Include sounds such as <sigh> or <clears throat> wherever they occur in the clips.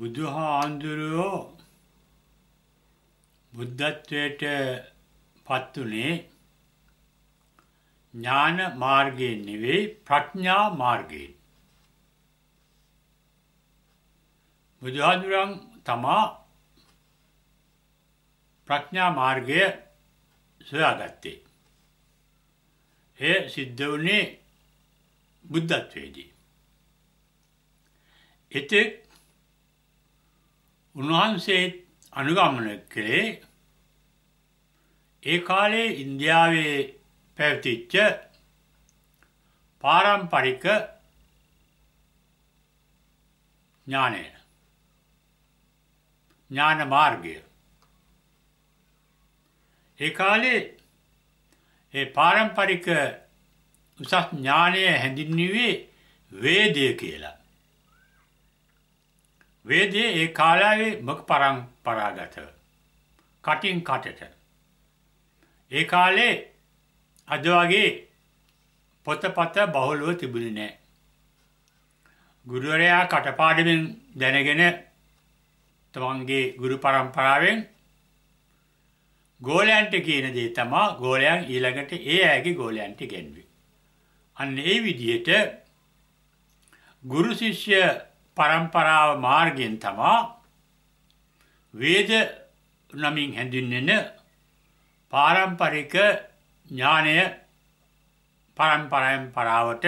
බුදුහාන්දුරුවෝ බුද්ධත්වයට පත්වනේ ඥාන මාර්ගයෙන් නෙවෙයි ප්‍රඥා මාර්ගයෙන්. බුදුහාදුරන් තමා ප්‍රඥා මාර්ගය සොයාගත්තේ. ඒ සිද්ධ වුණේ බුද්ධත්වයේදී. එතෙක් උන්වහන්සේ අනුගමනය කළේ ඒ කාලේ ඉන්දියාවේ පැවතිච්ච පාරම්පරික ඥානය ඥාන මාර්ගය ඒ කාලේ ඒ පාරම්පරික උසස් ඥානය හැඳින්වුවේ වේදය කියලා වේදයේ ඒ කාලාවේ මක පරම්පරාගත කටින් කටට ඒ කාලේ අද වගේ පොතපත බහුලව තිබුණේ නැහැ. ගුරුවරයා කටපාඩමින් දැනගෙන තමන්ගේ ගුරු පරම්පරාවෙන් ගෝලයන්ට කියන දේ තමා ගෝලයන් ඊළඟට ඒ අයගේ ගෝලයන්ට ගෙන්වි. අන්න ඒ විදිහට ගුරු ශිෂ්‍ය පරම්පරාව මාර්ගයෙන් තමා වේද නමින් හැඳින්වෙන පාරම්පරික ඥානය පරම්පරාවෙන් පරාවට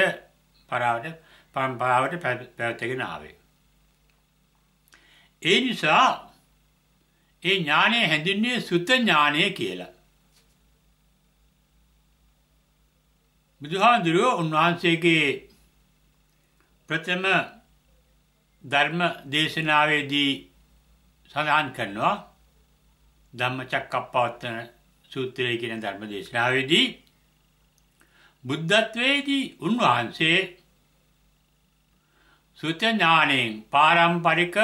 පරාවට පරම්පරාවට පැවතගෙන ආවේ. ඒ නිසා ඒ ඥානය හැඳින්වේ සුත ඥානය කියලා. බුදුහාඳුරුව උන්වහන්සේගේ ප්‍රථම ධර්ම දේශනාවේදී සඳහන් කරනවා ධම්මචක්කප්පවත්තන සූත්‍රය කියන ධර්ම දේශනාවේදී බුද්ධත්වයේදී උන්වහන්සේ සුත ඥාණයෙන් පාරම්පරික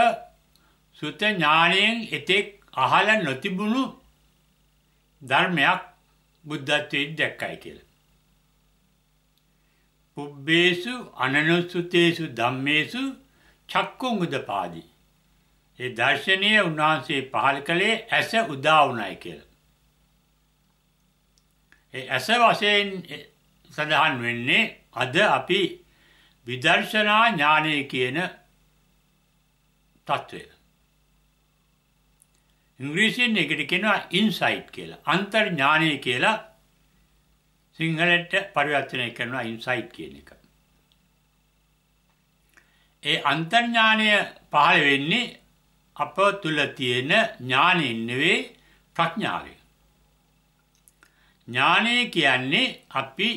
සුත ඥාණයෙන් එතෙක් අහලා නොතිබුණු ධර්මයක් බුද්ධත්වයේදී දැක්කයි කියලා. පුබ්බේසු අනනුසුතේසු ධම්මේසු චක්කුංගුද පාදී. ඒ දර්ශනය උන්වහන්සේ පහළ කළේ ඇස උදා වුණයි කියලා. ඒ ඇස වශයෙන් සඳහන් වෙන්නේ අද අපි විදර්ශනා ඥානය කියන තත්ත්වය. ඉංග්‍රීසියෙන් එකට කියනවා ඉන්සයිට් කියලා. අන්තර්ඥානය කියලා සිංහලට පරිවර්තනය කරනවා ඉන්සයිට් කියන එක. ඒ අන්තර්ඥානය පහළ වෙන්නේ අප තුල තියෙන ඥානෙන් නෙවෙයි ප්‍රඥාවෙන්. ඥානය කියන්නේ අපි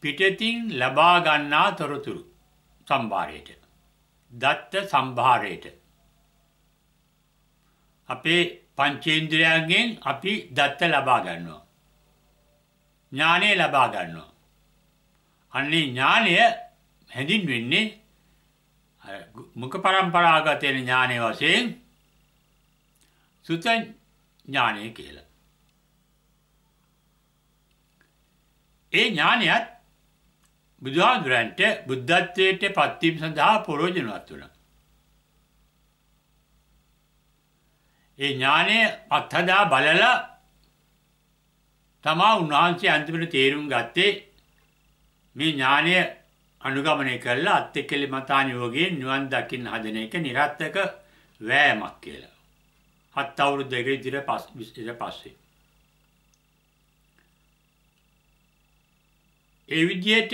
පිටතින් ලබා ගන්නා තොරතුරු සම්භාරයට. දත්ත සම්භාරයට. අපේ පංචේන්ද්‍රයන්ගෙන් අපි දත්ත ලබා ගන්නවා. ඥානය ලබා ගන්නවා. අන්නේ ඥානය හැඳින්වෙන්නේ මුඛ પરම්පරාගත වෙන ඥානයේ වශයෙන් සුත ඥානය කියලා. ඒ ඥානයත් බුදුහාඳුරන්ට බුද්ධත්වයට පත්වීම සඳහා ප්‍රයෝජනවත් වුණා. ඒ ඥානය පත්හදා බලලා තමා උන්වහන්සේ අන්තිමට තේරුම් ගත්තේ මේ ඥානය අනුගමනය කරලා අත්තිකෙලි මතානියෝගයෙන් නිවන් දකින්න හදන එක නිරත්තක වෑයමක් කියලා. හත් අවුරුදු දෙක ඉදිරිය පස්සේ. ඒ විදිහට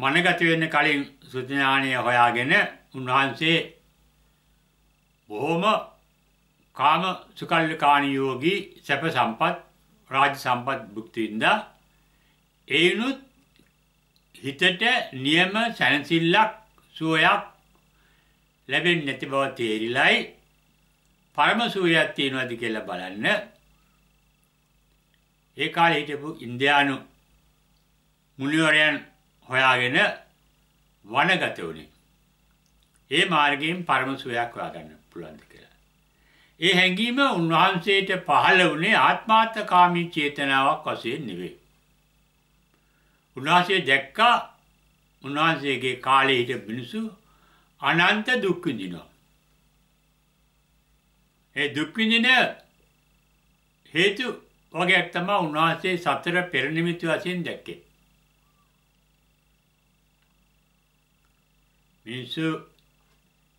මනගත වෙන්න කලින් සුඥානීය හොයාගෙන උන්වහන්සේ බොහොම කාම සුකල්ලකාණී යෝගී සැප සම්පත් රාජ සම්පත් භුක්තිඳා ඒනුත් හිතට නියම සැනසෙල්ලක් සුවයක් ලැබෙන්නේ නැති බව තේරිලයි පරම සුවයක් තියනවාද කියලා බලන්න ඒ කාලේ හිටපු ඉන්දියානු මුනිවරයන් හොයාගෙන වනගත වුණේ. ඒ මාර්ගයෙන් පරම සුවයක් හොයාගන්න පුළුවන්ද කියලා. ඒ හැඟීම උන්වහන්සේට පහළ වුණේ ආත්මාර්ථකාමී චේතනාවක් වශයෙන් නෙවෙයි. උන්වහන්සේ දැක්කා උන්වහන්සේගේ කාලේ හිට මිනිසු අනන්ත දුක් විඳිනවා. ඒ දුක් විඳින හේතු වගේක් තමයි උන්වහන්සේ සතර පෙර නිමිති වශයෙන් දැක්කේ. මිනිසු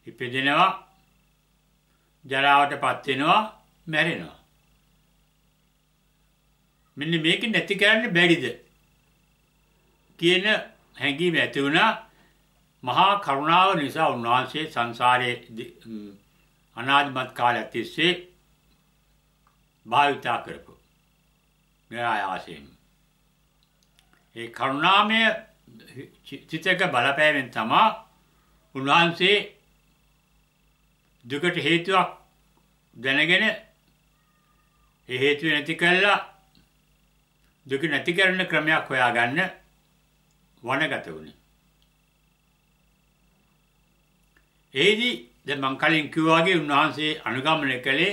ඉපදෙනවා ජරාවටපත් වෙනවා මැරෙනවා. මෙන්න මේක නැති කරන්න බැරිද? කියන හැඟීම ඇති වුණා මහා කරුණාව නිසා උන්වහන්සේ සංසාරයේ අනාදිමත් කාලයක් තිස්සේ භාවිතා කරපු න්‍යායාසයෙන් ඒ කරුණාමය චිතක බලපෑමෙන් තමයි උන්වහන්සේ දුකට හේතුවක් දැනගෙන ඒ හේතුව නැති කළා දුක නැති කරන ක්‍රමයක් හොයාගන්න වනගත වුණේ. ඒදී දැන් මං කලින් කිව්වා වගේ උන්වහන්සේ අනුගමනය කළේ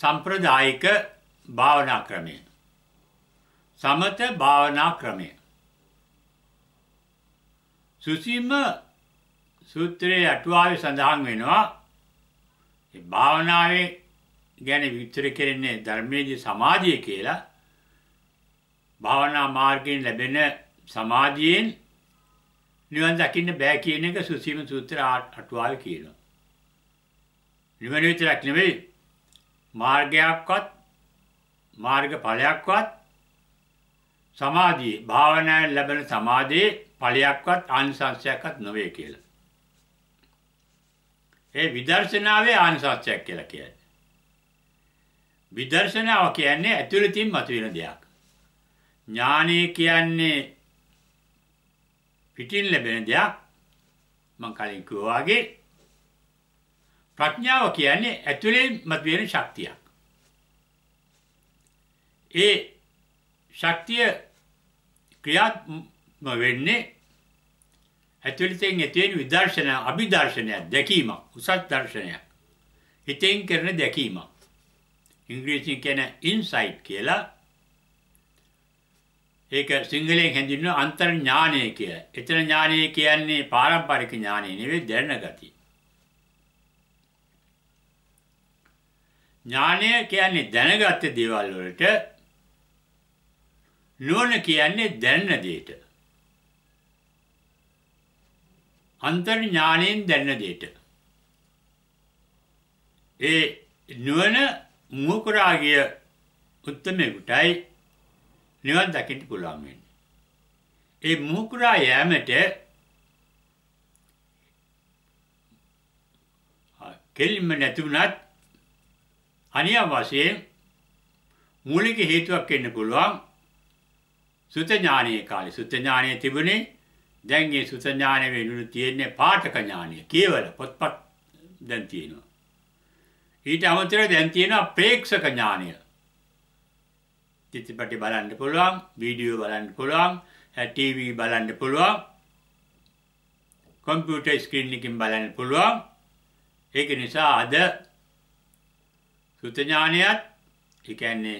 සම්ප්‍රදායික භාවනා ක්‍රමය. සමත භාවනා ක්‍රමය. සුසීම සූත්‍රයේ අටුවාවේ සඳහන් වෙනවා ඒ භාවනාවේ ගැන විස්තර කෙරෙන්නේ ධර්මයේදී සමාධිය කියලා භාවනා මාර්ගයෙන් ලැබෙන සමාධියෙන් නිවන් දකින්න බෑ කියන එක සුසීම සූත්‍ර අටුවාවේ කියනවා. නිවන විතරක් නෙවෙයි මාර්ගයක්වත් මාර්ගඵලයක්වත් සමාධියේ භාවනාවෙන් ලැබෙන සමාධියේ ඵලයක්වත් ආනිසංශයක්වත් නොවේ කියලා. ඒ විදර්ශනාවේ ආනිසංශයක් කියලා කියන්නේ. විදර්ශනාව කියන්නේ ඇතුළතින් මතුවෙන දෙයක්. ඥානය කියන්නේ පිටින් ලැබෙන දෙයක් මම කලින් කිව්වා වගේ ප්‍රඥාව කියන්නේ ඇතුලේ මතුවෙන ශක්තියක්. ඒ ශක්තිය ක්‍රියාත්මක වෙන්නේ ඇතුළතින් ඇතිවෙන විදර්ශනය, අභිදර්ශනය, දැකීම, උසස් දර්ශනයක්. හිතෙන් කරන දැකීම. ඉංග්‍රීසියෙන් කියන ඉන්සයිට් කියලා ඒක සිංහලෙන් හැඳින්වෙන අන්තර් ඥානය කියලා. එතන ඥානය කියන්නේ පාරම්පරික ඥානය නෙවෙයි දැනන ගතිය. ඥානය කියන්නේ දැනගත්ත දේවල් වලට නුවණ කියන්නේ දැනන දෙයට. අන්තර් ඥාණයෙන් දැනන දෙයට. ඒ නුවණ මූකරාගිය උත්තමෙකුටයි නිවන් දකින්න පුළුවන් වෙන්නේ. ඒ මුහුකුරා යෑමට කෙලින්ම නැතුණත් අනිවාර්යයෙන් මූලික හේතුවක් වෙන්න පුළුවන් සුත ඥානයේ කාලේ සුත ඥානයේ තිබුණේ දැන් ඒ සුත ඥානය වෙනුනු තියෙන්නේ පාඨක ඥානය කේවල පොත්පත් දැන් තියෙනවා ඊට අමතරව දැන් තියෙනවා ප්‍රේක්ෂක ඥානය චිත්‍රපටි බලන්න පුළුවන් වීඩියෝ බලන්න පුළුවන් ටීවී බලන්න පුළුවන් කොම්පියුටර් ස්ක්‍රීන් එකකින් බලන්න පුළුවන් ඒක නිසා අද සුත ඥානයත් ඒ කියන්නේ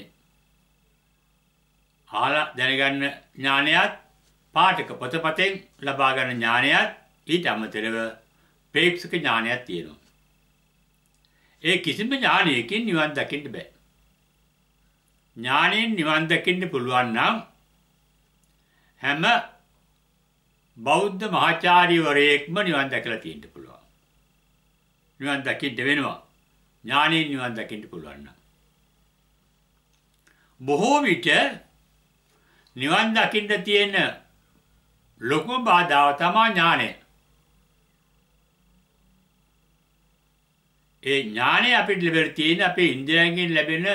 ආලා දැනගන්න ඥානයත් පාඨක පොතපතෙන් ලබා ගන්න ඥානයත් ඊට අමතරව ප්‍රේක්ෂක ඥානයක් තියෙනවා ඒ කිසිම ඥානයකින් නිවන් දකින්න බෑ ඥාණයෙන් නිවන් දකින්න පුළුවන් නම් හැම බෞද්ධ මහාචාර්යවරයෙක්ම නිවන් දැකලා තියෙන්න පුළුවන්. නිවන් දකින්න වෙනවා. ඥාණයෙන් නිවන් දකින්න පුළුවන් නම්. බොහෝ විට නිවන් දකින්න තියෙන ලොකුම බාධාව තමයි ඥාණය. ඒ ඥාණය අපිට ලැබෙන තියෙන අපේ ඉන්ද්‍රයන්ගෙන් ලැබෙන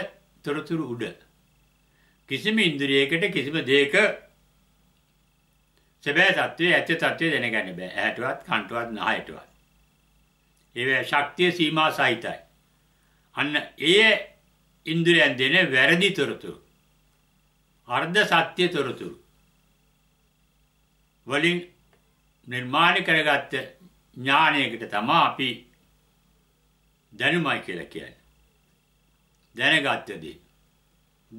තොරතුරු උඩ. කිසිම ඉන්ද්‍රියයකට කිසිම දෙයක සැබෑ தત્ත්වය ඇත්‍ය தત્ත්වය දැනගන්න බෑ. ඇහැටවත්, කනටවත්, නහයටවත්. ඒවැ ශක්තිය සීමා සහිතයි. අන්න ඒ ඉන්ද්‍රියන් දෙන වැරදි තොරතුරු. අර්ධ සත්‍ය තොරතුරු. වලින් නිර්මාණය කරගත්ත ඥානයකට තමයි අපි දැනුමයි කියලා කියන්නේ. දැනගත්ත දේ.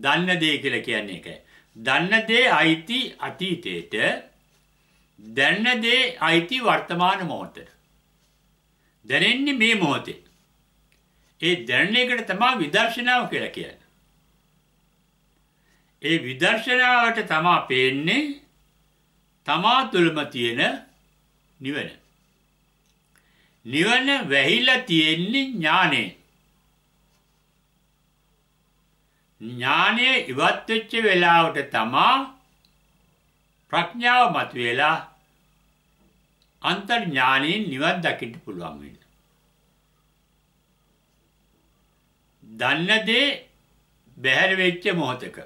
දන්න දේ කියලා කියන්නේ ඒකයි. දන්න දේ අයිති අතීතයට, දැනන දේ අයිති වර්තමාන මොහොතට. දැනෙන්නේ මේ මොහොතේ. ඒ දැනෙන එකට තමයි විදර්ශනාව කියලා කියන්නේ. ඒ විදර්ශනාවට තමා පේන්නේ තමා තුළම තියෙන නිවන. නිවන වැහිලා තියෙන්නේ ඥානේ. ඥානය ඉවත් වෙච්ච වෙලාවට තමා ප්‍රඥාව මතුවලා අන්තර්ඥානයෙන් නිවන් දකින්න පුළුවන් වෙන්නේ. දන්න දේ බැහැර වෙච්ච මොහතක.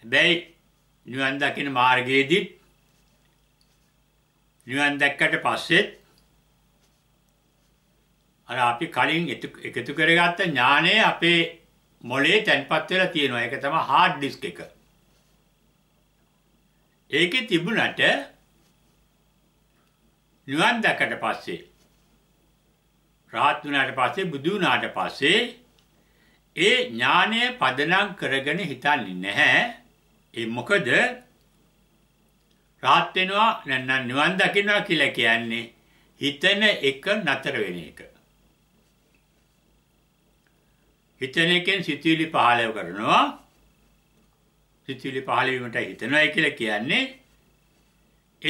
හැබැයි නිවන් දකින මාර්ගයේදී නිවන් දැක්කට පස්සෙත් අර අපි කලින් එකතු කරගත්ත ඥානය අපේ මොලේ තැන්පත් වෙලා තියෙනවා. ඒක තමයි hard disk එක. ඒකේ තිබුණට නිවන් දැකට පස්සේ රහත් වුණාට පස්සේ බුදු වුණාට පස්සේ ඒ ඥානය පදනම් කරගෙන හිතන්නේ නැහැ. ඒ මොකද රහත් වෙනවා නැත්නම් නිවන් දකින්නවා කියලා කියන්නේ හිතන එක නතර වෙන එක. හිතන එකෙන් සිතුවිලි පහළ කරනවා. සිතුවිලි පහළ වීමට හිතනවායි කියලා කියන්නේ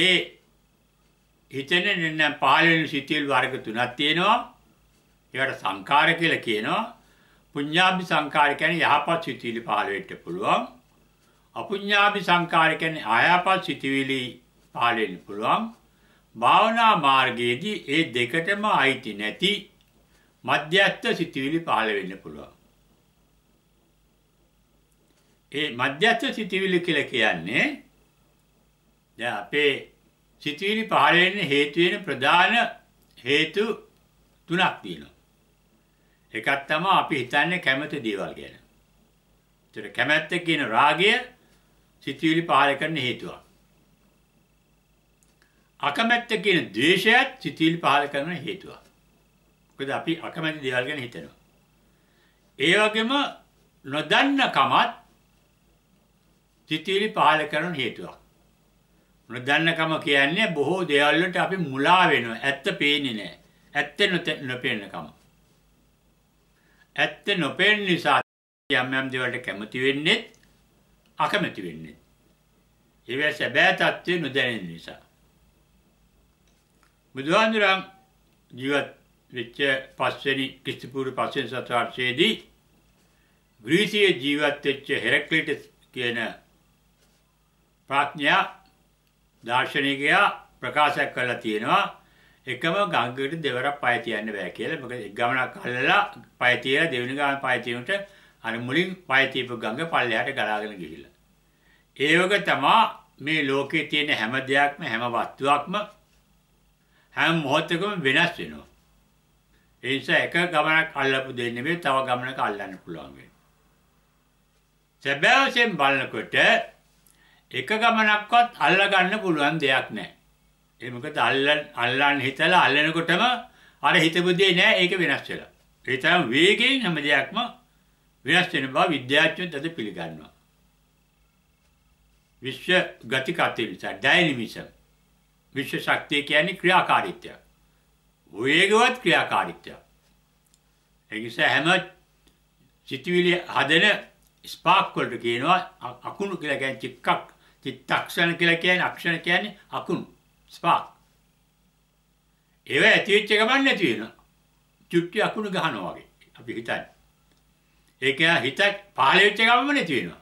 ඒ හිතෙන නෙන්න පහළ වෙන සිතුවිලි වර්ග තුනක් තියෙනවා. ඒවට සංකාර කියලා කියනවා. පුඤ්ඤාභි සංකාර කියන්නේ යහපත් සිතුවිලි පහළ වෙන්න පුළුවන්. අපුඤ්ඤාභි සංකාර කියන්නේ අයහපත් සිතුවිලි පහළ වෙන්න පුළුවන්. භාවනා මාර්ගයේදී ඒ දෙකටම අයිති නැති මධ්‍යස්ථ සිතුවිලි පහළ වෙන්න පුළුවන්. ඒ මධ්‍යස්ථ සිතුවිලි කියලා කියන්නේ දැන් අපේ සිතුවිලි පහළ වෙන්න හේතු වෙන ප්‍රධාන හේතු තුනක් තියෙනවා. එකක් තමයි අපි හිතන්නේ කැමති දේවල් ගැන. ඒතර කැමැත්ත කියන රාගය සිතුවිලි පහළ කරන හේතුවක්. අකමැත්ත කියන ද්වේෂයත් සිතුවිලි පහළ කරන හේතුවක්. මොකද අපි අකමැති දේවල් ගැන හිතනවා. ඒ වගේම නොදන්න කමත් සිතුවිලි පහළ කරන හේතුවක්. නොදන්නකම කියන්නේ බොහෝ දේවල් වලට අපි මුලා වෙනවා. ඇත්ත පේන්නේ නැහැ. ඇත්ත නොපේනකම. ඇත්ත නොපේන නිසා යම් යම් දේවල්ට කැමති වෙන්නේ අකමැති වෙන්නේ. ඒවැ සැබෑ තත්ත්වය නොදැනෙන නිසා. බුදුහාඳුරන් ජීවත් වෙච්ච පස්වෙනි ක්‍රිස්තිපූර්ව පස්වෙනි සතවර්ෂයේදී ග්‍රීසියේ ජීවත් වෙච්ච හෙරක්ලිටස් කියන ප්‍රඥා දාර්ශනිකයා ප්‍රකාශයක් කරලා තියෙනවා එකම ගඟකට දෙවරක් පය තියන්න බෑ කියලා. මොකද එක් ගමනක් අල්ලලා පය තියලා දෙවෙනි ගමන පය තියුනට අර මුලින් පය තියපු ගඟ පල්ලෙහාට ගලාගෙන ගිහිල්ලා. ඒ වගේ තමයි මේ ලෝකේ තියෙන හැම දෙයක්ම හැම වස්තුවක්ම හැම මොහොතකම වෙනස් වෙනවා. ඒ නිසා එක ගමනක් අල්ලපු දෙයක් නෙමෙයි තව ගමනක අල්ලන්න පුළුවන් වෙන්නේ. සැබෑවසෙන් බලනකොට එක ගමනක්වත් අල්ලගන්න පුළුවන් දෙයක් නැහැ. ඒ මොකද අල්ලන් අල්ලන් හිතලා අල්ලනකොටම අර හිතපු දේ නෑ ඒක වෙනස් වෙලා. ඒ තරම් වේගයෙන් හැම දෙයක්ම වෙනස් වෙන බව විද්‍යාඥයෝ තද පිළිගන්නවා. විශ්ව ගති කතිය නිසා ඩයිනමිසම් විශ්ව ශක්තිය කියන්නේ ක්‍රියාකාරීත්වය. වේගවත් ක්‍රියාකාරීත්වය. ඒ නිසා හැම සිතුවිලි හදන ස්පාක් වලට කියනවා අකුණු කියලා කියන්නේ චික්කක් චිත්තක්ෂණ කියලා කියන්නේ අක්ෂණ කියන්නේ අකුණු ස්පාක්. ඒව ඇති වෙච්ච ගමන් නැති වෙනවා. චුට්ටි අකුණු ගහනවා වගේ අපි හිතන්නේ. ඒක හිත පහළ වෙච්ච ගමන්ම නැති වෙනවා.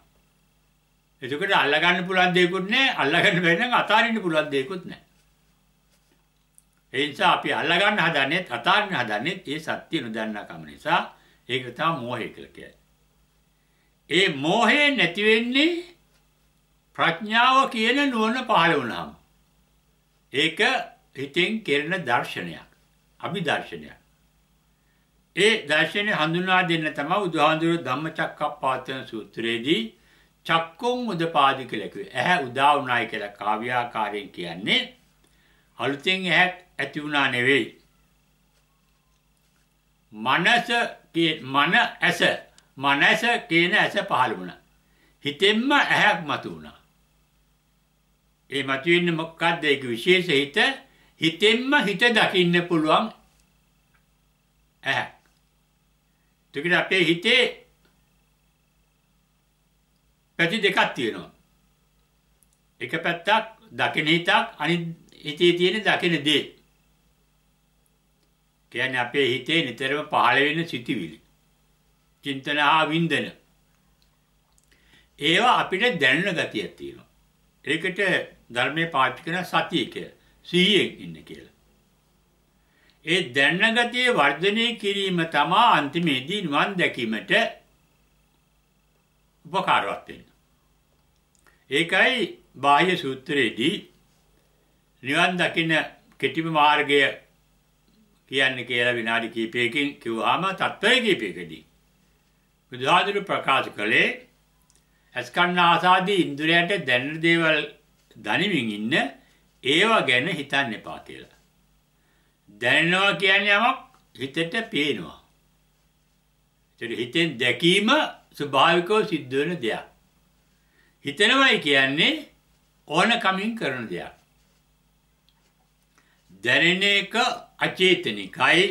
එතකොට අල්ලගන්න පුළුවන් දෙයක්වත් නැහැ. අල්ලගන්න බැරි නම් අතාරින්න පුළුවන් දෙයක්වත් නැහැ. ඒ නිසා අපි අල්ලගන්න හදන්නේ අතාරින්න හදන්නේ ඒ සත්‍ය නොදන්නා කම නිසා ඒක තමයි මෝහය කියලා කියන්නේ. ඒ මෝහය නැති වෙන්නේ ප්‍රඥාව කියන නුවණ පහළ වුණාම ඒක හිතෙන් කෙරෙන දර්ශනයක් අභිදර්ශනයක් ඒ දර්ශනය හඳුනා දෙන්න තමයි බුදුහාඳුර ධම්මචක්කප්පවත්තන සූත්‍රයේදී චක්කුම් උදපාදි කියලා කිව්වේ ඇහැ උදා වුණායි කියලා කාව්‍යාකාරයෙන් කියන්නේ අලුතෙන් ඇහැ ඇති වුණා නෙවෙයි මනස මන ඇස මනස කියන ඇස පහළ වුණා හිතෙන්ම ඇහැක් මතු වුණා ඒ මතුවෙන්නේ මොකක්ද ඒක විශේෂ හිත හිතෙන්ම හිත දකින්න පුළුවන් ඇහක්. ඒකට අපේ හිතේ පැති දෙකක් තියෙනවා. එක පැත්තක් දකින හිතක් අනිත් හිතේ තියෙන දකින දේ. කියන්නේ අපේ හිතේ නිතරම පහළ වෙන සිතිවිලි. චින්තන හා වින්දන. ඒවා අපිට දැනෙන ගතියක් තියෙනවා. ඒකට ධර්මයේ පාවිච්චි කරන සතිය කියලා. සිහියෙන් ඉන්න කියලා. ඒ දැනගතිය වර්ධනය කිරීම තමා අන්තිමේදී නිවන් දැකීමට උපකාරවත් වෙන්නේ. ඒකයි බාහ්‍ය සූත්‍රයේදී නිවන් දකින කෙටිම මාර්ගය කියන්නේ කියලා විනාඩි කිහිපයකින් කිව්වහම තත්ත්වය කිහිපයකදී බුදුහාඳුරු ප්‍රකාශ කළේ අස්කන්න ආසාදී ඉන්ද්‍රයන්ට දැනෙන දේවල් දනිමින් ඉන්න ඒවා ගැන හිතන්න එපා කියලා. දැනනවා කියන්නේ යමක් හිතට පේනවා. ඒතර හිතෙන් දැකීම ස්වභාවිකව සිද්ධ වෙන දෙයක්. හිතනවයි කියන්නේ ඕන කමින් කරන දෙයක්. දැනෙන එක අචේතනිකයි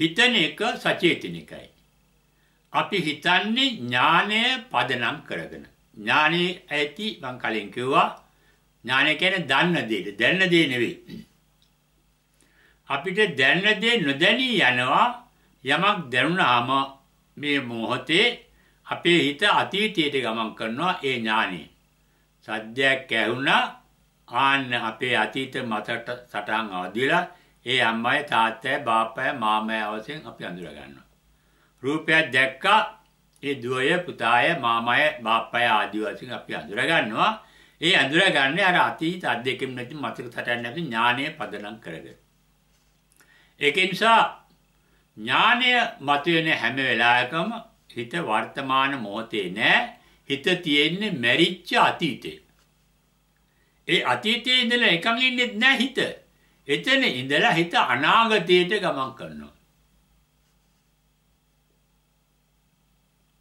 හිතන එක සචේතනිකයි. අපි හිතන්නේ ඥානය පදනම් කරගෙන. ඥානයේ ඇති මං කලින් කිව්වා ඥානය කියන්නේ දන්න දේ, දැනන දේ නෙවෙයි. අපිට දැනන දේ නොදැනී යනවා යමක් දැනුණාම මේ මොහොතේ අපේ හිත අතීතයට ගමන් කරනවා ඒ ඥානෙ. සද්දයක් ඇහුණා ආන්න අපේ අතීත මතට සටහන් අවදිලා ඒ අම්මයි තාත්තයි බාපයි මාමයි අවසෙන් අපි අඳුර ගන්නවා. රූපයක් දැක්කා ඒ දුවය පුතාය මාමය බාපය ආදී වශයෙන් අපි අඳුර ගන්නවා. ඒ අඳුරගන්නේ අර අතීත අධ්‍යක්ෂකම් නැති මතක සටහන් නැති ඥානය පදනම් කරගෙන. ඒක නිසා ඥානය මතුවෙන හැම වෙලාවකම හිත වර්තමාන මොහොතේ නෑ හිත තියෙන්නේ මැරිච්ච අතීතේ. ඒ අතීතයේ ඉඳලා එකඟ ඉන්නෙත් නෑ හිත. එතන ඉඳලා හිත අනාගතයට ගමන් කරනවා.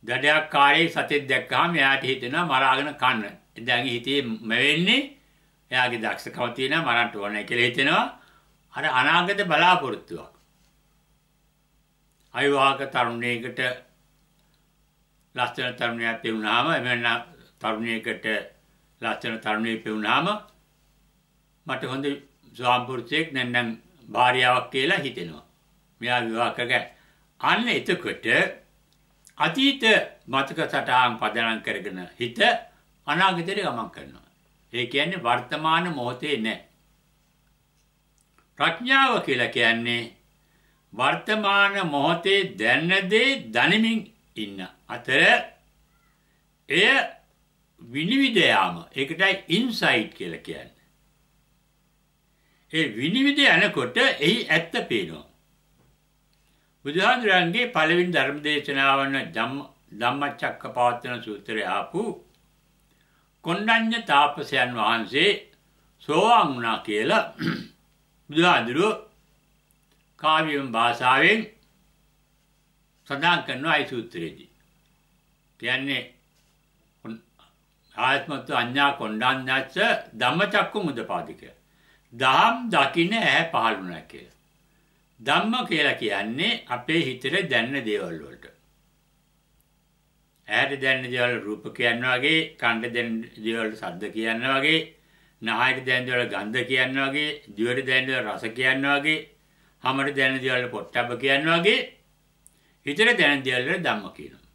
දඩයක් කාරේ සතෙක් දැක්කහම එයාට හිතෙනවා මරාගෙන කන්න. එයාගේ හිතේ මෙවෙන්නේ එයාගේ දක්ෂකම තියෙනවා මරන්න ඕනේ කියලා හිතෙනවා අර අනාගත බලාපොරොත්තුවක් අවිවාහක තරුණයෙකුට ලස්සන තරුණයක් ලැබුණාම එමෙන්න තරුණයෙකුට ලස්සන තරුණයෙක් ලැබුණාම මට හොඳ ස්වාම්පුරුෂයෙක් නැත්නම් භාර්යාවක් කියලා හිතෙනවා මෙයා විවාහ කරගන්න අන්න එතකොට අතීත මතක සටහන් පදනම් කරගෙන හිත අනාගතයට ගමන් කරනවා. ඒ කියන්නේ වර්තමාන මොහොතේ නැහැ. ප්‍රඥාව කියලා කියන්නේ වර්තමාන මොහොතේ දැනන දේ දැනමින් ඉන්න අතර එය විනිවිද යාම ඒකටයි ඉන්සයිට් කියලා කියන්නේ. ඒ විනිවිද යනකොට එහි ඇත්ත පේනවා. බුදුහාමුදුරන්ගේ පළවෙනි ධර්ම දේශනාවන ධම්මචක්කපවත්තන සූත්‍රය ආපු කොණ්ඩඤ්ඤ තාපසයන් වහන්සේ සෝවාන් වුණා කියලා <clears throat> බුදුහාඳුරු කාව්‍යම් භාෂාවෙන් සඳහන් කරනවා ඒ සූත්‍රයේදී. කියන්නේ ආත්මත්ව අඤ්ඤා කොණ්ඩඤ්ඤච්ච ධම්මචක්කු මුදපාදික. දහම් දකින්න ඇහැ පහළුණා කියලා. ධම්ම කියලා කියන්නේ අපේ හිතේ දැනෙන දේවල් වල. ඇහැට දැනෙන දේවල් රූප කියන්න වගේ, කනට දැනෙන දේවල් ශබ්ද කියන්න වගේ, නාහයට දැනෙන දේවල් ගන්ධ කියන්න වගේ, දිවට දැනෙන දේවල් රස කියන්න වගේ, හමට දැනෙන දේවල් පොට්ටබ්බ කියන්න වගේ, හිතට දැනෙන දේවල් ධම්ම කියනවා.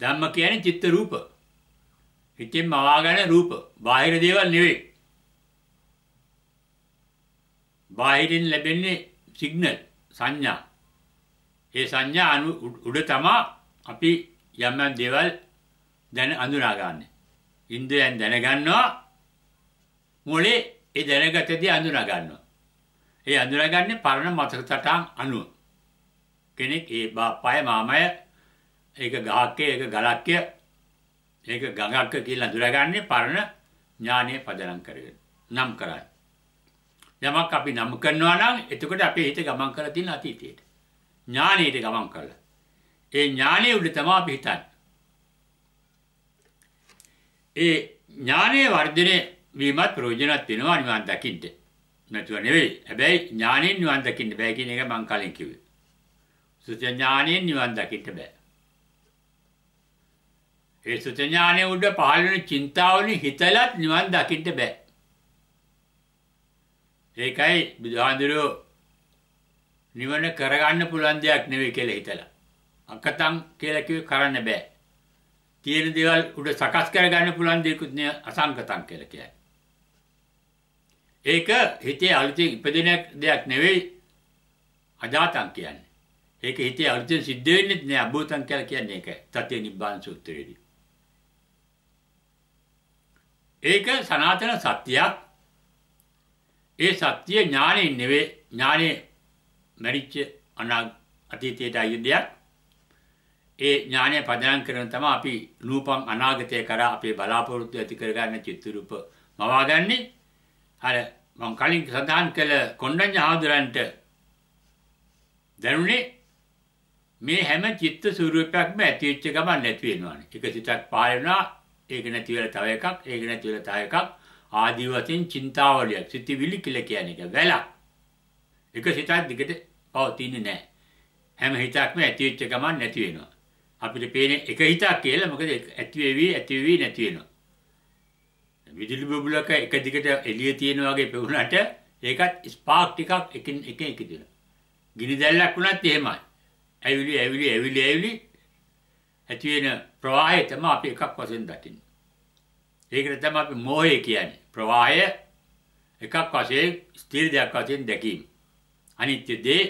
ධම්ම කියන්නේ චිත්ත රූප. හිතෙන් මවාගෙන රූප. බාහිර දේවල් නෙවෙයි. බාහිරින් ලැබෙන්නේ සිග්නල් සංඥා. ඒ සංඥා උඩ තමා අපි යම් යම් දේවල් දැන අඳුනා ගන්න. ඉන්ද්‍රයන් දැනගන්නවා මොලේ ඒ දැනගත දේ අඳුනා ගන්නවා. ඒ අඳුනාගන්නේ පරණ මතක සටහන් අනුව. කෙනෙක් ඒ බාප්පය මාමය ඒක ගහක්කේ ඒක ගලක්කය ඒක ගඟක්ක කියලා අඳුනාගන්නේ පරණ ඥානයේ පදනම් කරගෙන නම් කරයි. යමක් අපි නම් කරනවා නම් එතකොට අපේ හිත ගමන් කරලා තියෙන අතීතයට. ඥානයට ගමන් කරලා. ඒ ඥානයේ උඩ තමයි අපි හිතන්නේ. ඒ ඥානයේ වර්ධනය වීමත් ප්‍රයෝජනවත් වෙනවා නිවන් දකින්න. නැතුව නෙවෙයි. හැබැයි ඥානෙන් නිවන් දකින්න බෑ කියන එක මම කලින් කිව්වේ. සුත්‍ය ඥානෙන් නිවන් දකින්න බෑ. ඒ සුත්‍ය ඥානෙ උඩ පහළ වෙන චින්තාවලින් හිතලත් නිවන් දකින්න බෑ. ඒකයි බුදුහාඳුරෝ නිවන කරගන්න පුළුවන් දෙයක් නෙවෙයි කියලා හිතලා. අකතම් කියලා කිව්ව කරන්න බෑ. තියෙන දේවල් උඩ සකස් කරගන්න පුළුවන් දේකුත් නෑ අසංකතම් කියලා කියන්නේ. ඒක හිතේ අලුතින් ඉපදෙන දෙයක් නෙවෙයි අජාතම් කියන්නේ. ඒක හිතේ අලුතින් සිද්ධ වෙන්නේ නෑ අභූතම් කියලා කියන්නේ ඒක. තත්ත්‍ය නිබ්බාන සූත්‍රයේදී. ඒක සනාතන සත්‍යයක්. ඒ සත්‍ය ඥානෙ නෙවෙයි ඥානෙ මරිච්ච අනා අතීතයට අයුදයක්. ඒ ඥානය පදනම් කරන තම අපි රූපම් අනාගතය කරා අපේ බලාපොරොත්තු ඇති කරගන්න චිත්තරූප මවාගන්නේ අර මං කලින් සඳහන් කළ කොණ්ඩඤ්ඤ ආදුරන්ට දැනුනේ මේ හැම චිත්ත ස්වරූපයක්ම ඇති වෙච්ච ගමන් නැති වෙනවානේ. එක සිතක් පායනවා, ඒක නැති වෙලා තව එකක්, ඒක නැති වෙලා තව එකක්. ආදී වශයෙන් චින්තාවලියක්, සිතිවිලි කියලා කියන එක වැලක්. එක සිතක් දිගට පවතින්නේ නැහැ. හැම හිතක්ම ඇති වෙච්ච ගමන් නැති වෙනවා. අපිට පේන එක හිතක් කියලා මොකද ඇති වෙවි ඇති වෙවි නැති වෙනවා. විදුලි බබුලක එක දිගට එළිය තියෙන වගේ පෙවුනට ඒකත් ස්පාක් ටිකක් එකින් එක එකදින. ගිනි දැල්ලක් වුණත් එහෙමයි. ඇවිලි ඇවිලි ඇවිලි ඇවිලි ඇති වෙන ප්‍රවාහය තමයි අපි එකක් වශයෙන් දකින්නේ. ඒකට තමයි අපි මෝහය කියන්නේ. ප්‍රවාහය එකක් වශයෙන් ස්ථිර දෙයක් වශයෙන් දැකීම. අනිත්‍ය දේ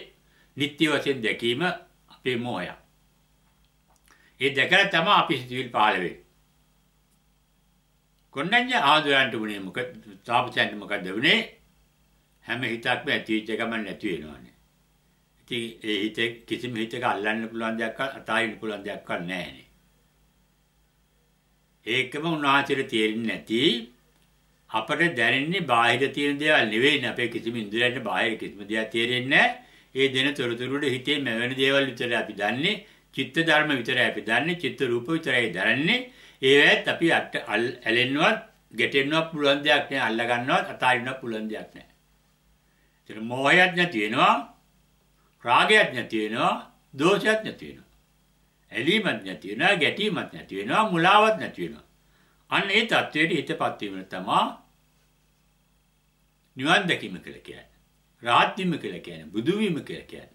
නිට්ටි වශයෙන් දැකීම අපේ මෝහයක්. ඒ දැකලා තමයි අපි සිතුවිලි පහළ වෙන්නේ. කොණ්ණඤ්ඤ ආදෝයන්ට වුණේ මොකද? තාපසයන්ට මොකද වුණේ? හැම හිතක්ම ඇති වෙච්ච ගමන් නැති වෙනවානේ. ඉතින් ඒ හිතේ කිසිම හිතක අල්ලන්න පුළුවන් දෙයක් අතාරින්න පුළුවන් දෙයක් නැහැනේ. ඒකම උන්වහන්සේට තේරෙන්නේ නැති අපට දැනෙන්නේ බාහිර තියෙන දේවල් නෙවෙයි අපේ කිසිම ඉන්ද්‍රියයන්ට බාහිර කිසිම දෙයක් තේරෙන්නේ නැහැ. ඒ දෙන තොරතුරු වල හිතේ මැවෙන දේවල් විතරයි අපි දන්නේ. චිත්ත ධර්ම විතරයි අපි දන්නේ චිත්ත රූප විතරයි දරන්නේ ඒවත් අපි අට ඇලෙන්නවත් ගැටෙන්නවත් පුළුවන් දෙයක් නෑ අල්ලා ගන්නවත් අතාරින්නවත් පුළුවන් දෙයක් නෑ ඒතර මොහයත් නැති වෙනවා රාගයත් නැති වෙනවා දෝෂයත් නැති වෙනවා ඇලීමත් නැති වෙනවා ගැටීමත් නැති වෙනවා මුලාවත් නැති වෙනවා අන්න ඒ தത്വෙට හිතපත් වීම තමයි නිවන් දැකීම කියලා කියන්නේ රාහත් වීම කියලා කියන්නේ බුදු වීම කියලා කියන්නේ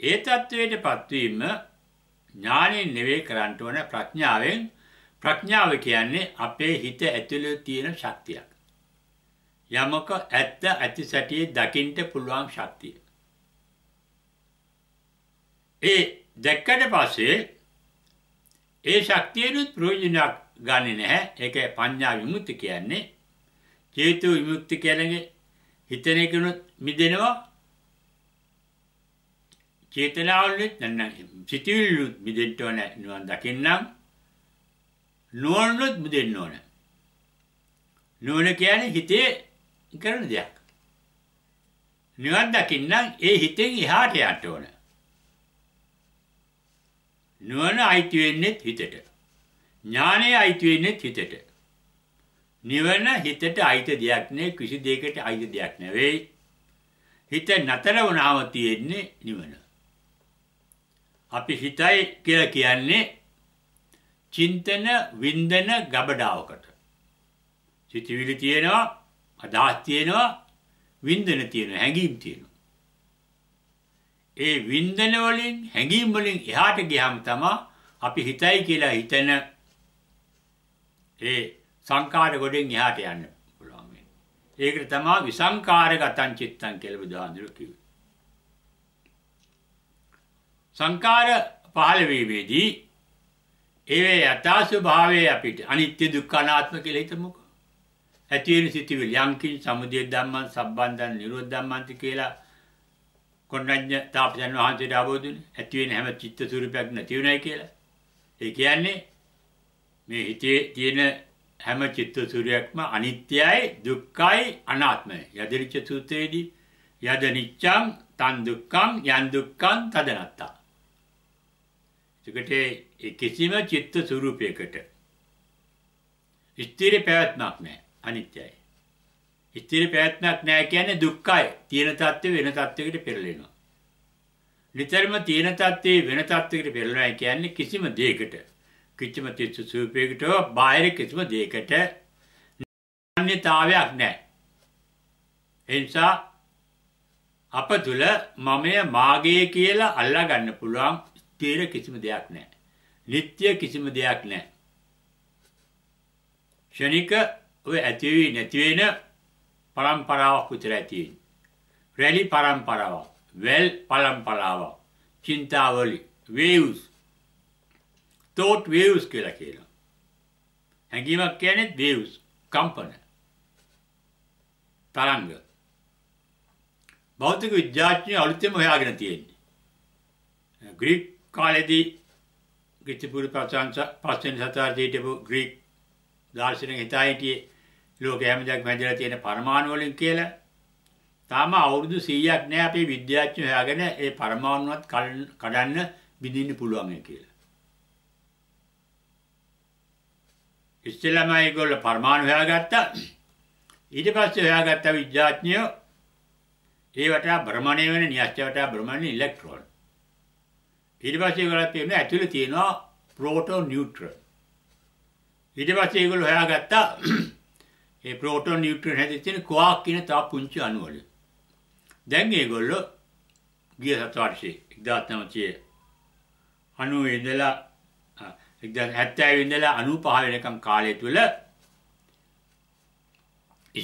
ඒ தത്വයට පත්වීම ඥාණයෙන් නෙවෙයි කරන්න ඕන ප්‍රඥාවෙන් ප්‍රඥාව කියන්නේ අපේ හිත ඇතුළේ තියෙන ශක්තියක්. යමක ඇත්ත ඇති සැටියේ දකින්න පුළුවන් ශක්තිය. ඒ දැක්කට පස්සේ ඒ ශක්තියනුත් ප්‍රයෝජනයක් ගන්නෙ නැහැ. ඒක පඤ්ඤා විමුක්ති කියන්නේ. චේතු විමුක්ති කියන්නේ හිතන එකනොත් මිදෙනවා චේතනාවලෙත් නැත්නම් සිතවිල්ලුත් මිදෙන්න ඕන නිවන් දකින්නම් නුවණුත් මිදෙන්න ඕන නුවණ කියන්නේ හිතේ කරන දෙයක් නිවන් දකින්නම් ඒ හිතෙන් එහාට යන්න ඕන නුවණ අයිති වෙන්නේ හිතට ඥානය අයිති වෙන්නේ හිතට නිවන හිතට අයිති දෙයක් නෙවෙයි කිසි දෙයකට අයිති දෙයක් නෙවෙයි හිත නතර වුණාම තියෙන්නේ නිවන අපි හිතයි කියලා කියන්නේ චින්තන වින්දන ගබඩාවකට. සිතවිලි තියෙනවා, අදහස් තියෙනවා, වින්දන තියෙනවා, හැඟීම් තියෙනවා. ඒ වින්දන වලින් හැඟීම් වලින් එහාට ගියහම තමයි අපි හිතයි කියලා හිතන ඒ සංකාර ගොඩෙන් එහාට යන්න පුළුවන්. ඒකට තමයි විසංකාරගතං චිත්තං කියලා බුදුහාඳුර කිව්වේ. සංකාර පහළ වීමේදී ඒවේ යථා ස්වභාවය අපිට අනිත්‍ය දුක්ඛ අනාත්ම කියලා හිතමුකෝ. ඇති වෙන සිතිවිලි යම්කින් සමුදය ධම්මං සම්බන්ධං නිරෝධ ධම්මන්ති කියලා කොණ්ණඤ්ඤ තාපසයන් වහන්සේට ආවෝදුනේ. ඇති වෙන හැම චිත්ත ස්වරූපයක් නැති වෙනයි කියලා. ඒ කියන්නේ මේ හිතේ තියෙන හැම චිත්ත ස්වරූපයක්ම අනිත්‍යයි දුක්ඛයි අනාත්මයි. යදිරිච්ඡ සූත්‍රයේදී යද නිච්ඡං තන් දුක්ඛං යන් දුක්ඛං තදනත්තා ඒකට කිසිම චිත්ත ස්වરૂපයකට ස්ථිර පැවැත්මක් නැහැ අනිත්‍යයි. ස්ථිර පැවැත්මක් නැහැ කියන්නේ දුක්ඛයි. තියෙන தත්ත්වය වෙන தත්ත්වයකට පෙරලෙනවා. නිතරම තියෙන தත්ත්වය වෙන தත්ත්වයකට පෙරලනවා කියන්නේ කිසිම දෙයකට කිසිම චිත්ත ස්වરૂපයකට බාහිර කිසිම දෙයකට අන්‍යතාවයක් නැහැ. ඒ නිසා අප තුල මමය මාගේ කියලා අල්ලා ගන්න පුළුවන් ස්ථිර කිසිම දෙයක් නැහැ. නিত্য කිසිම දෙයක් නැහැ. ශනික ඔය ඇති වෙයි නැති වෙන પરම්පරාවක් විතරයි තියෙන්නේ. රැලි પરම්පරාවක්, වෙල් પરම්පරාවක්, චින්තාවලි, waves, thought waves කියලා කියනවා. හැඟීමක් කියන්නේ waves, කම්පන. තරංග. භෞතික විද්‍යාඥයෝ අලුතෙන් හොයාගෙන තියෙන්නේ. ග්‍රීක කාලෙදී ගිතිපුරු ප්‍රශංස පස්වෙනි සතාර්දයේ හිටපු ග්‍රීක දාර්ශනික හිතා හිටියේ ලෝක හැමදයක් වැදලා තියෙන පරමාණු වලින් කියලා. තාම අවුරුදු 100ක් නෑ අපේ විද්‍යාඥයෝ හොයාගෙන ඒ පරමාණුවත් කඩන්න බිඳින්න පුළුවන් කියලා. ඉස්සෙල්ලාම ඒගොල්ලෝ පරමාණු හොයාගත්තා. ඊට පස්සේ හොයාගත්ත විද්‍යාඥයෝ ඒ වටා භ්‍රමණය වෙන න්‍යෂ්ඨ වටා භ්‍රමණය ඉලෙක්ට්‍රෝන. ඊට පස්සේ ඒගොල්ලෝ තේරෙනවා ඇතුලේ තියෙනවා ප්‍රෝටෝන නියුට්‍රෝන. ඊට පස්සේ ඒගොල්ලෝ හොයාගත්තා <clears throat> ඒ ප්‍රෝටෝන නියුට්‍රෝන හැදෙච්ච තියෙන quark කියන තව පුංචි අණුවල. දැන් ඒගොල්ලෝ ගිය සතවර්ෂයේ 1990 ඉඳලා 1970 ඉඳලා 95 වෙනකම් කාලය තුල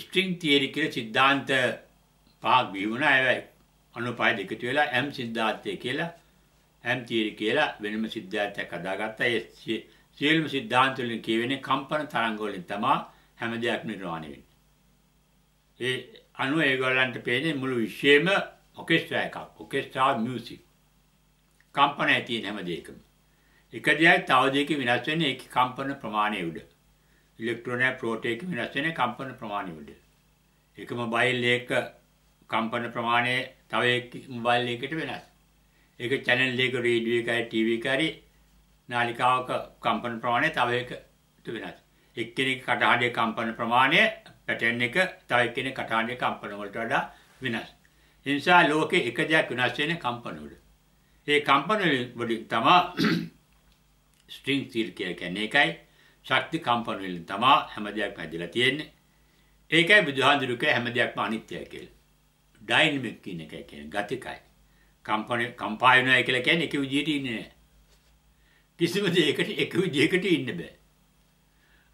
ස්ට්‍රිං තියරි කියලා සිද්ධාන්ත පහක් බිහි වුණා. ඒවා අනුපාය දෙකට වෙලා M සිද්ධාන්තය කියලා ඇම්තිරි කියලා වෙනම සිද්ධාන්තයක් හදාගත්තා. ඒ සියලුම සිද්ධාන්ත වලින් කියවෙන්නේ කම්පන තරංග වලින් තමයි හැම දෙයක්ම නිර්මාණය වෙන්නේ. ඒ අනුව ඒගොල්ලන්ට පේන්නේ මුළු විශ්වයේම ඔකෙස්ට්‍රා එකක්. Orchestra music. කම්පන ඇති වෙන හැම දෙයකම. එක දෙයක් තව දෙයක වෙනස් වෙන්නේ ඒකේ කම්පන ප්‍රමාණය උඩ. ඉලෙක්ට්‍රෝනය ප්‍රෝටෝනයක වෙනස් වෙන්නේ කම්පන ප්‍රමාණය උඩ. එකම බයිල් එක කම්පන ප්‍රමාණය තව එක් මොබයිල් එකකට වෙනස්. ඒක channel එක රේඩියෝ එකයි ටීවී එකයි නාලිකාවක කම්පන ප්‍රමාණය තව එකකට වෙනස්. එක්කෙනෙක් කටහඬේ කම්පන ප්‍රමාණය පැටර්න් එක තව එක්කෙනෙක් කටහඬේ කම්පන වලට වඩා වෙනස්. ඒ නිසා ලෝකේ එක දෙයක් වෙනස් වෙන කම්පන වල. ඒ කම්පන වලින් තමයි ස්ට්‍රින්ග් තීල් කියන්නේ ඒකයි ශක්ති කම්පන වලින් තමයි හැම දෙයක්ම හැදලා තියෙන්නේ. ඒකයි බුදුහාඳුරුක හැම දෙයක්ම අනිත්‍යයි කියලා. ඩයිනමික් කියන එකයි කියන්නේ ගතිකයි. කම්පන කම්පා වෙනවා කියලා කියන්නේ එක විදියට ඉන්නේ නැහැ. කිසිම දෙයකට එක විදියකට ඉන්න බෑ.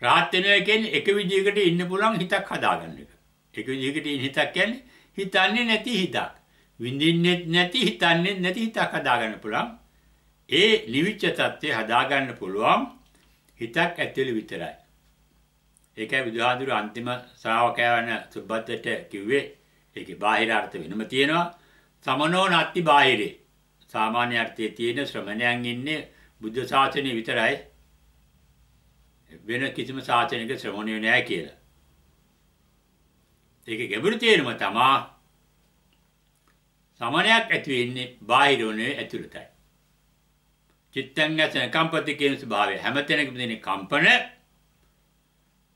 රාත් වෙනවා කියන්නේ එක විදියකට ඉන්න පුළුවන් හිතක් හදාගන්න එක. එක විදියකට ඉන්න හිතක් කියන්නේ හිතන්නේ නැති හිතක්. විඳින්නෙත් නැති හිතන්නේ නැති හිතක් හදාගන්න පුළුවන්. ඒ නිවිච්ච தත්ත්වය හදාගන්න පුළුවන් හිතක් ඇතුළේ විතරයි. ඒකයි බුදුහාඳුර අන්තිම ශ්‍රාවකයා වෙන සුබ්බද්දට කිව්වේ. ඒකේ බාහිර අර්ථ වෙනම තියෙනවා. සමනෝ නත්ති බාහිරේ. සාමාන්‍ය අර්ථයේ තියෙන ශ්‍රමණයන් ඉන්නේ බුද්ධ ශාසනය විතරයි. වෙන කිසිම ශාසනයක ශ්‍රමණයෝ නෑ කියලා. ඒක ගැඹුරු තේරුම තමා සමනයක් ඇති වෙන්නේ බාහිර වනේ ඇතුළතයි. චිත්තං ඇසන කම්පති කියන ස්වභාවය හැමතැනකම දෙන කම්පන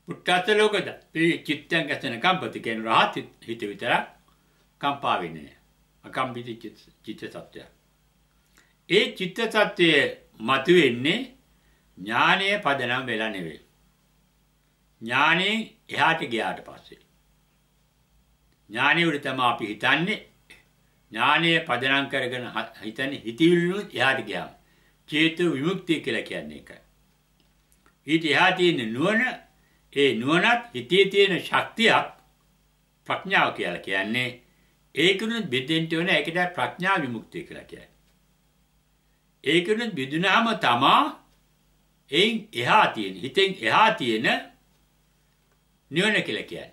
පුට්ටස්ස ලෝකද. මේ චිත්තං ඇසන කම්පති කියන රහත් හිත විතර කම්පා වෙන්නේ අකම්පිත චිත්ත සත්‍යය. ඒ චිත්ත සත්‍යයේ මතුවෙන්නේ ඥානයේ පදනම් වෙලා නෙවෙයි. ඥානෙන් එහාට ගියාට පස්සේ. ඥානෙ උඩ තමයි අපි හිතන්නේ. ඥානයේ පදනම් කරගෙන හිතන්නේ හිතවිල්ලුත් එහාට ගියාම. චේතු විමුක්තිය කියලා කියන්නේ ඒකයි. ඊට එහා තියෙන නුවණ ඒ නුවණත් හිතේ තියෙන ශක්තියක් ප්‍රඥාව කියලා කියන්නේ ඒකෙනුත් බෙදෙන්න ඕන ඒකට ප්‍රඥා විමුක්තිය කියලා කියන්නේ. ඒකෙනුත් බිඳුනාම තමා එයින් එහා තියෙන හිතෙන් එහා තියෙන නිවන කියලා කියන්නේ.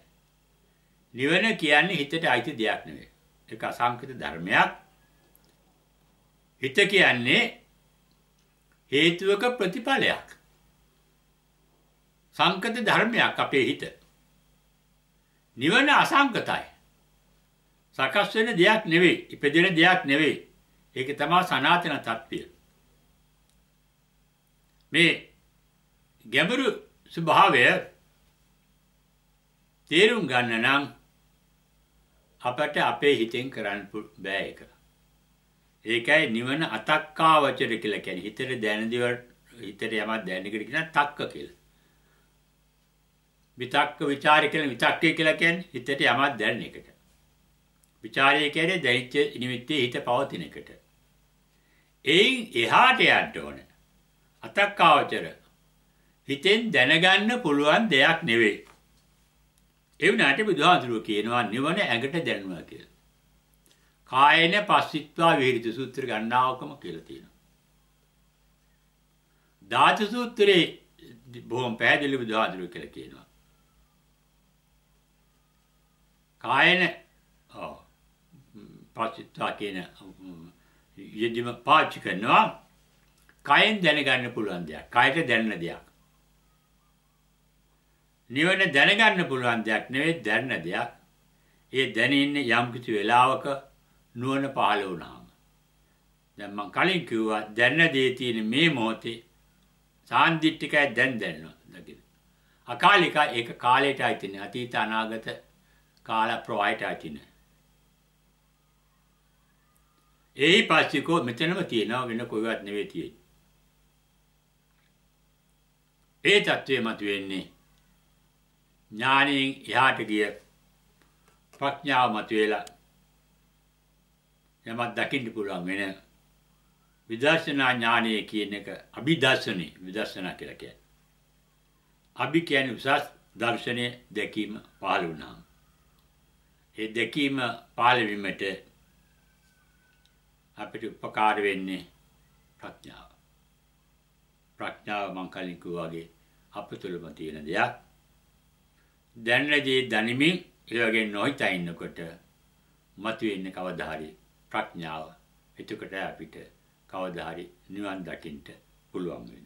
නිවන කියන්නේ හිතට අයිති දෙයක් නෙවෙයි. ඒක අසංකිත ධර්මයක්. හිත කියන්නේ හේතුවක ප්‍රතිඵලයක්. සංකත ධර්මයක් අපේ හිත. නිවන අසංකතයි. සකස් වෙන දෙයක් නෙවෙයි, ඉපදෙන දෙයක් නෙවෙයි. ඒක තමයි සනාතන తත්වය. මේ ගැඹුරු ස්වභාවය තේරුම් ගන්න නම් අපට අපේ හිතෙන් කරන්න බෑ ඒක. ඒකයි නිවන අතක්කාවචර කියලා කියන්නේ. හිතට දැනෙන දේවල් හිතට යමක් දැනෙනකට කියන තක්ක කියලා. විතක්ක ਵਿਚාර කියලා විතක්කේ කියලා කියන්නේ හිතට යමක් දැනෙන එකට. ਵਿචාරය කියන්නේ දෛත්‍ය නිමිත්තේ හිත පවතින එකට. එයින් එහාට යන්න ඕන. අතක්කාවචර හිතෙන් දැනගන්න පුළුවන් දෙයක් නෙවෙයි. ඒ වුණාට බුදුහාඳුරුව කියනවා නිවන ඇඟට දැනුණා කියලා. කායේන පස්සිට්වා විහෙරිත සූත්‍ර ගණ්ණාවකම කියලා තියෙනවා. දාච සූත්‍රයේ බොහොම පැහැදිලිව බුදුහාඳුරුව කියලා කියනවා. කායේන පස්සිතා කියන යෙදීම පාච්චි කරනවා කයෙන් දැනගන්න පුළුවන් දෙයක්. කයට දැනෙන දෙයක්. නිවන දැනගන්න පුළුවන් දෙයක් නෙවෙයි දැනෙන දෙයක්. ඒ දැනෙන්නේ යම්කිසි වෙලාවක නුවණ පහළ වුණාම. දැන් මම කලින් කිව්වා දැනෙන දේ තියෙන මේ මොහොතේ සාන්දිටිකයි දැන් දැනෙනවා. අකාලික ඒක කාලයට අයිති අතීත අනාගත කාල ප්‍රවාහයට අයිති නෑ. ඒ පාස්තිකෝ මෙතනම තියෙනවා වෙන කොයිවත් නෙවෙයි තියෙන්නේ. ඒ தત્ත්වය මතුවෙන්නේ ඥානයෙන් එහාට ගිය ප්‍රඥාව මතුවෙලා යමක් දකින්න පුළුවන් වෙන විදර්ශනා ඥානය කියන එක අභිදර්ශනේ විදර්ශනා කියලා කියන්නේ. අභි කියන්නේ උසස් දර්ශනය දැකීම පහළ වුණාම. ඒ දැකීම පහළ වීමට අපිට උපකාර වෙන්නේ ප්‍රඥාව. ප්‍රඥාව මං කලින් කිව්වා වගේ අප තුළම තියෙන දෙයක්. දැනනදී දැනීමෙන් ඒ වගේ නොහිතා ඉන්නකොට මතුවෙන්නේ කවදා හරි ප්‍රඥාව. එතකොට අපිට කවදා හරි නිවන් දකින්න පුළුවන් වෙනවා.